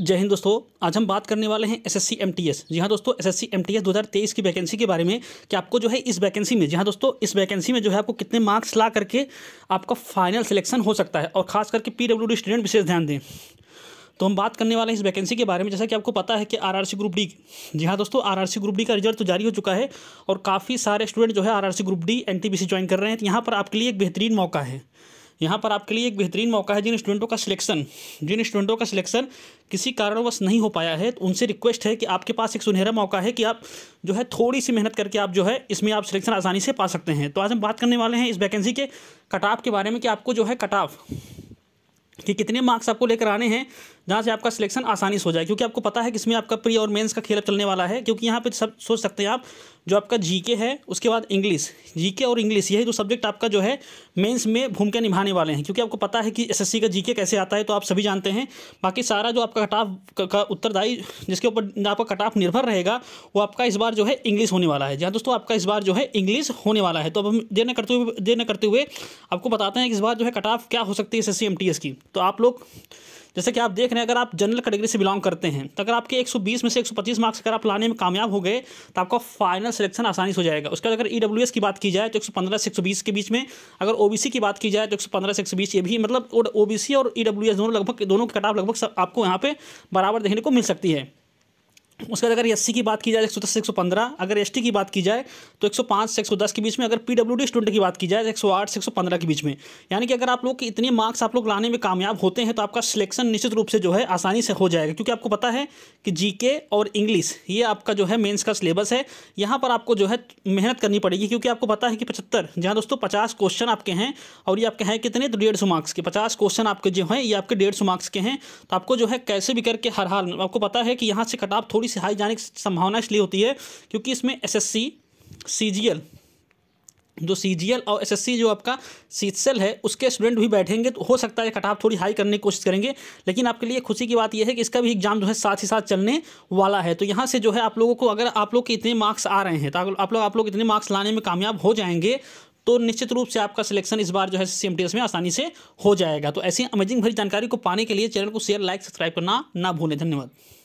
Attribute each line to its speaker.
Speaker 1: जय हिंद दोस्तों आज हम बात करने वाले हैं S S C M T S जी हाँ दोस्तों S S C M T S दो हज़ार तेईस की वैकेंसी के बारे में कि आपको जो है इस वैकेंसी में जी हाँ दोस्तों इस वैकेंसी में जो है आपको कितने मार्क्स ला करके आपका फाइनल सिलेक्शन हो सकता है और खास करके पी डब्ल्यू डी स्टूडेंट विशेष ध्यान दें तो हम बात करने वाले हैं इस वैकेंसी के बारे में जैसा कि आपको पता है कि आरआरसी ग्रुप डी जी हाँ दोस्तों आरआरसी ग्रुप डी का रिजल्ट तो जारी हो चुका है और काफ़ी सारे स्टूडेंट जो है RRC group D NTPC join कर रहे हैं तो यहाँ पर आपके लिए एक बेहतरीन मौका है यहाँ पर आपके लिए एक बेहतरीन मौका है जिन स्टूडेंटों का सिलेक्शन जिन स्टूडेंटों का सिलेक्शन किसी कारणवश नहीं हो पाया है तो उनसे रिक्वेस्ट है कि आपके पास एक सुनहरा मौका है कि आप जो है थोड़ी सी मेहनत करके आप जो है इसमें आप सिलेक्शन आसानी से पा सकते हैं तो आज हम बात करने वाले हैं इस वैकेंसी के कटाफ के बारे में कि आपको जो है कटाफ कि कितने मार्क्स आपको लेकर आने हैं जहाँ से आपका सिलेक्शन आसानी से हो जाए क्योंकि आपको पता है कि इसमें आपका प्री और मेंस का खेल चलने वाला है क्योंकि यहाँ पे सब सोच सकते हैं आप जो आपका जीके है उसके बाद इंग्लिश जीके और इंग्लिश यही दो तो सब्जेक्ट आपका जो है मेंस में भूमिका निभाने वाले हैं क्योंकि आपको पता है कि एसएससी का जीके कैसे आता है तो आप सभी जानते हैं बाकी सारा जो आपका कटाफ का उत्तरदायी जिसके ऊपर आपका कटाफ निर्भर रहेगा वो आपका इस बार जो है इंग्लिश होने वाला है जहाँ दोस्तों आपका इस बार जो है इंग्लिश होने वाला है तो अब हम देर न करते हुए देर न करते हुए आपको बताते हैं कि इस बार जो है कटाफ क्या हो सकती है एस एस की तो आप लोग जैसे कि आप देख रहे हैं अगर आप जनरल कैटेगरी से बिलोंग करते हैं तो अगर आपके 120 में से 125 मार्क्स अगर आप लाने में कामयाब हो गए तो आपका फाइनल सिलेक्शन आसानी से हो जाएगा उसके बाद अगर ई e की बात की जाए तो एक से एक के बीच में अगर ओ की बात की जाए तो एक से एक ये भी मतलब ओ और ई e दोनों लगभग दोनों कटाव लगभग आपको यहाँ पर बराबर देखने को मिल सकती है उसके बाद अगर एस की बात की जाए एक सौ दस से एक सौ पंद्रह अगर एस की बात की जाए तो एक सौ पाँच से एक सौ दस के बीच में अगर पी डब्ल्यू डी स्टूडेंट की बात की जाए तो एक सौ आठ से एक सौ पंद्रह के बीच में यानी कि अगर आप लोग इतने मार्क्स आप लोग लाने में कामयाब होते हैं तो आपका सिलेक्शन निश्चित रूप से जो है आसानी से हो जाएगा क्योंकि आपको पता है कि जी और इंग्लिश ये आपका जो है मेन्स का सिलेबस है यहाँ पर आपको जो है मेहनत करनी पड़ेगी क्योंकि आपको पता है कि पचहत्तर जहाँ दोस्तों पचास क्वेश्चन आपके हैं और ये आपके हैं कितने तो डेढ़ सौ मार्क्स के पचास क्वेश्चन आपके जो हैं ये आपके डेढ़ सौ मार्क्स के हैं तो आपको जो है कैसे भी करके हर हाल आपको पता है कि यहाँ से कटाप थोड़ी हाई जाने की संभावना इसलिए होती है क्योंकि इसमें S S C C G L जो सी जी एल और एस एस सी जो आपका सीएसएल है उसके स्टूडेंट भी बैठेंगे तो हो सकता है कटाप थोड़ी हाई करने की कोशिश करेंगे लेकिन आपके लिए खुशी की बात यह है कि इसका भी एग्जाम जो है साथ ही साथ चलने वाला है तो यहाँ से जो है आप लोगों को अगर आप लोग के इतने मार्क्स आ रहे हैं तो आप लोग आप लोग इतने मार्क्स लाने में कामयाब हो जाएंगे तो निश्चित रूप से आपका सिलेक्शन इस बार जो है सी में आसानी से हो जाएगा तो ऐसी अमेजिंग भरी जानकारी को पाने के लिए चैनल को शेयर लाइक सब्सक्राइब करना ना भूलें धन्यवाद